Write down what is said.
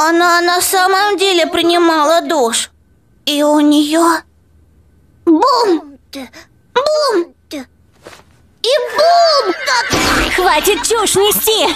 Она на самом деле принимала душ. И у нее... Бум! Бум! И бум! Хватит чушь нести!